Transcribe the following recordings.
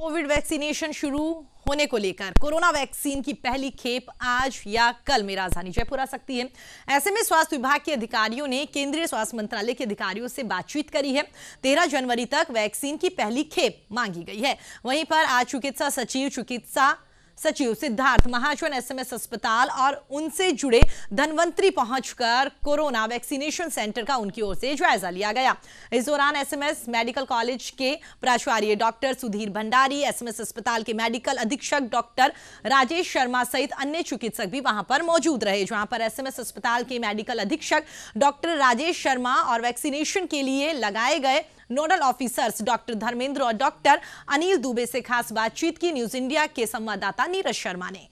Covid vaccination शुरू होने को लेकर कोरोना वैक्सीन की पहली खेप आज या कल में राजधानी जयपुर आ सकती है ऐसे में स्वास्थ्य विभाग के अधिकारियों ने केंद्रीय स्वास्थ्य मंत्रालय के अधिकारियों से बातचीत करी है तेरह जनवरी तक वैक्सीन की पहली खेप मांगी गई है वहीं पर आज चिकित्सा सचिव चिकित्सा सचिव सिद्धार्थ महाजन एसएमएस अस्पताल और उनसे जुड़े धनवंतरी पहुंचकर कोरोना वैक्सीनेशन सेंटर का उनकी ओर से जायजा लिया गया इस दौरान एसएमएस मेडिकल कॉलेज के प्राचार्य डॉक्टर सुधीर भंडारी एसएमएस अस्पताल के मेडिकल अधीक्षक डॉक्टर राजेश शर्मा सहित अन्य चिकित्सक भी वहां पर मौजूद रहे जहां पर एसएमएस अस्पताल के मेडिकल अधीक्षक डॉक्टर राजेश शर्मा और वैक्सीनेशन के लिए लगाए गए नोडल ऑफिसर्स डॉक्टर धर्मेंद्र और डॉक्टर अनिल दुबे से खास बातचीत की न्यूज इंडिया के संवाददाता नीरज शर्मा ने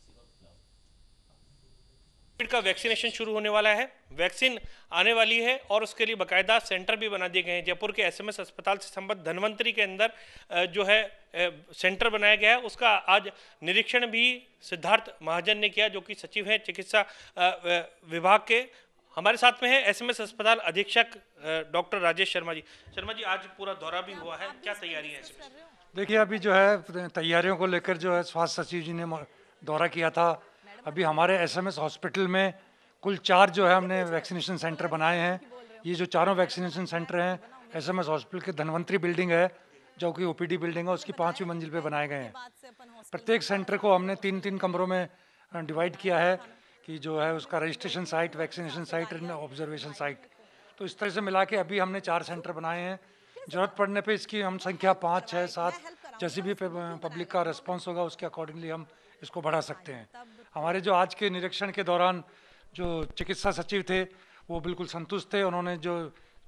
कोविड का वैक्सीनेशन शुरू होने वाला है वैक्सीन आने वाली है और उसके लिए बकायदा सेंटर भी बना दिए गए हैं जयपुर के एसएमएस अस्पताल से संबद्ध धनवंतरी के अंदर जो है सेंटर बनाया गया है उसका आज निरीक्षण भी सिद्धार्थ महाजन ने किया जो कि सचिव हैं चिकित्सा विभाग के हमारे साथ में है एसएमएस अस्पताल अधीक्षक डॉक्टर राजेश शर्मा जी शर्मा जी आज पूरा दौरा भी हुआ है क्या तैयारी है देखिए अभी जो है तैयारियों को लेकर जो है स्वास्थ्य सचिव जी ने दौरा किया था अभी हमारे एसएमएस हॉस्पिटल में कुल चार जो है हमने वैक्सीनेशन सेंटर बनाए हैं ये जो चारों वैक्सीनेशन सेंटर हैं एसएमएस हॉस्पिटल के धनवंतरी बिल्डिंग है जो कि ओपीडी बिल्डिंग है उसकी पाँचवीं मंजिल पे बनाए गए हैं प्रत्येक सेंटर को हमने तीन तीन कमरों में डिवाइड किया है कि जो है उसका registration site vaccination site and observation site तो इस तरह से मिला के अभी हमने चार सेंटर बनाए हैं जरूरत पड़ने पे इसकी हम संख्या पाँच छः सात जैसे भी पब्लिक का रिस्पॉन्स होगा उसके अकॉर्डिंगली हम इसको बढ़ा सकते हैं हमारे जो आज के निरीक्षण के दौरान जो चिकित्सा सचिव थे वो बिल्कुल संतुष्ट थे उन्होंने जो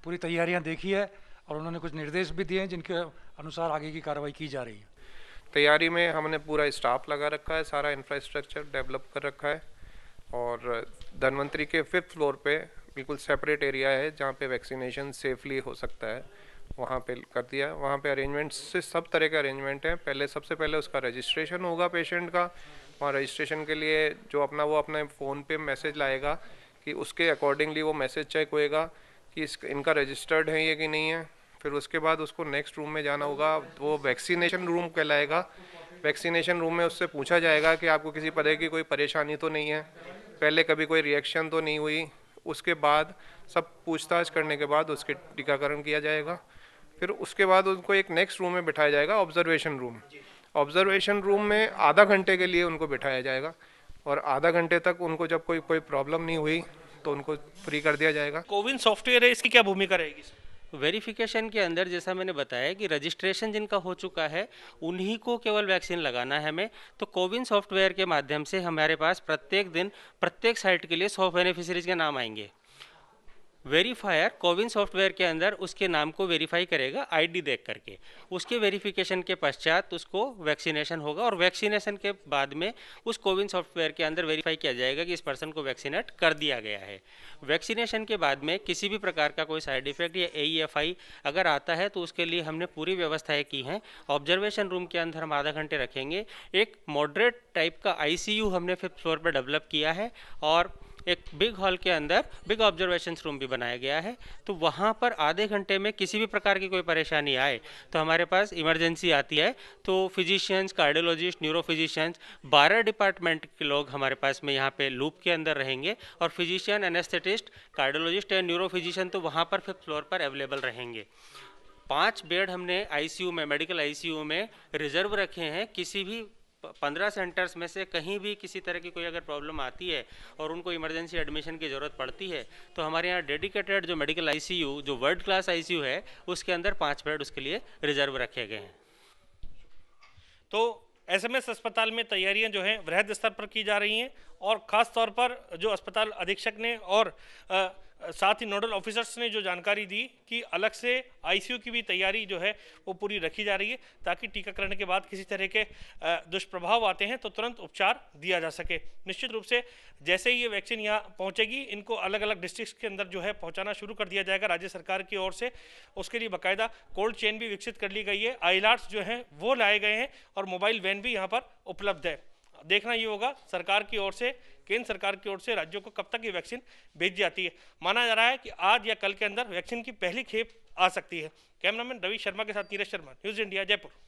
पूरी तैयारियाँ देखी है और उन्होंने कुछ निर्देश भी दिए हैं जिनके अनुसार आगे की कार्रवाई की जा रही है तैयारी में हमने पूरा स्टाफ लगा रखा है सारा इंफ्रास्ट्रक्चर डेवलप कर रखा है और धनवंतरी के फिफ्थ फ्लोर पे बिल्कुल सेपरेट एरिया है जहाँ पे वैक्सीनेशन सेफली हो सकता है वहाँ पे कर दिया वहाँ पे अरेंजमेंट से सब तरह के अरेंजमेंट हैं पहले सबसे पहले उसका रजिस्ट्रेशन होगा पेशेंट का वहाँ रजिस्ट्रेशन के लिए जो अपना वो अपने फ़ोन पे मैसेज लाएगा कि उसके अकॉर्डिंगली वो मैसेज चेक होएगा कि इस इनका रजिस्टर्ड है ये कि नहीं है फिर उसके बाद उसको नेक्स्ट रूम में जाना होगा वो वैक्सीनेशन रूम कहलाएगा वैक्सीनेशन रूम में उससे पूछा जाएगा कि आपको किसी तरह की कोई परेशानी तो नहीं है पहले कभी कोई रिएक्शन तो नहीं हुई उसके बाद सब पूछताछ करने के बाद उसके टीकाकरण किया जाएगा फिर उसके बाद उनको एक नेक्स्ट रूम में बिठाया जाएगा ऑब्जर्वेशन रूम ऑब्जर्वेशन रूम में आधा घंटे के लिए उनको बिठाया जाएगा और आधा घंटे तक उनको जब कोई कोई प्रॉब्लम नहीं हुई तो उनको फ्री कर दिया जाएगा कोविन सॉफ्टवेयर है इसकी क्या भूमिका रहेगी वेरिफिकेशन तो के अंदर जैसा मैंने बताया कि रजिस्ट्रेशन जिनका हो चुका है उन्हीं को केवल वैक्सीन लगाना है हमें तो कोविन सॉफ्टवेयर के माध्यम से हमारे पास प्रत्येक दिन प्रत्येक साइट के लिए सौ बेनिफिशरीज के नाम आएंगे वेरीफायर कोविन सॉफ्टवेयर के अंदर उसके नाम को वेरीफाई करेगा आईडी देख करके उसके वेरीफिकेशन के पश्चात उसको वैक्सीनेशन होगा और वैक्सीनेशन के बाद में उस कोविन सॉफ्टवेयर के अंदर वेरीफाई किया जाएगा कि इस पर्सन को वैक्सीनेट कर दिया गया है वैक्सीनेशन के बाद में किसी भी प्रकार का कोई साइड इफेक्ट या ए e अगर आता है तो उसके लिए हमने पूरी व्यवस्थाएँ की हैं ऑब्जर्वेशन रूम के अंदर हम आधा घंटे रखेंगे एक मॉडरेट टाइप का आई हमने फिफ्थ फ्लोर पर डेवलप किया है और एक बिग हॉल के अंदर बिग ऑब्जर्वेशन रूम भी बनाया गया है तो वहाँ पर आधे घंटे में किसी भी प्रकार की कोई परेशानी आए तो हमारे पास इमरजेंसी आती है तो फिजिशियंस कार्डियोलॉजिस्ट न्यूरो फिजिशियंस बारह डिपार्टमेंट के लोग हमारे पास में यहाँ पे लूप के अंदर रहेंगे और physician anaesthetist cardiologist and neuro physician तो वहाँ पर फिफ्थ फ्लोर पर अवेलेबल रहेंगे पांच बेड हमने आईसीयू में मेडिकल आईसीयू में रिजर्व रखे हैं किसी भी पंद्रह सेंटर्स में से कहीं भी किसी तरह की कोई अगर प्रॉब्लम आती है और उनको इमरजेंसी एडमिशन की ज़रूरत पड़ती है तो हमारे यहाँ डेडिकेटेड जो मेडिकल आईसीयू जो वर्ल्ड क्लास आईसीयू है उसके अंदर पाँच बेड उसके लिए रिजर्व रखे गए हैं तो एसएमएस अस्पताल में तैयारियां जो हैं वृहद स्तर पर की जा रही हैं और ख़ास तौर पर जो अस्पताल अधीक्षक ने और आ, साथ ही नोडल ऑफिसर्स ने जो जानकारी दी कि अलग से आईसीयू की भी तैयारी जो है वो पूरी रखी जा रही है ताकि टीकाकरण के बाद किसी तरह के दुष्प्रभाव आते हैं तो तुरंत उपचार दिया जा सके निश्चित रूप से जैसे ही ये वैक्सीन यहाँ पहुँचेगी इनको अलग अलग डिस्ट्रिक्स के अंदर जो है पहुँचाना शुरू कर दिया जाएगा राज्य सरकार की ओर से उसके लिए बाकायदा कोल्ड चेन भी विकसित कर ली गई है आई जो हैं वो लाए गए हैं और मोबाइल वैन भी यहाँ पर उपलब्ध है देखना ये होगा सरकार की ओर से केंद्र सरकार की ओर से राज्यों को कब तक ये वैक्सीन भेज जाती है माना जा रहा है कि आज या कल के अंदर वैक्सीन की पहली खेप आ सकती है कैमरामैन रवि शर्मा के साथ नीरज शर्मा न्यूज़ इंडिया जयपुर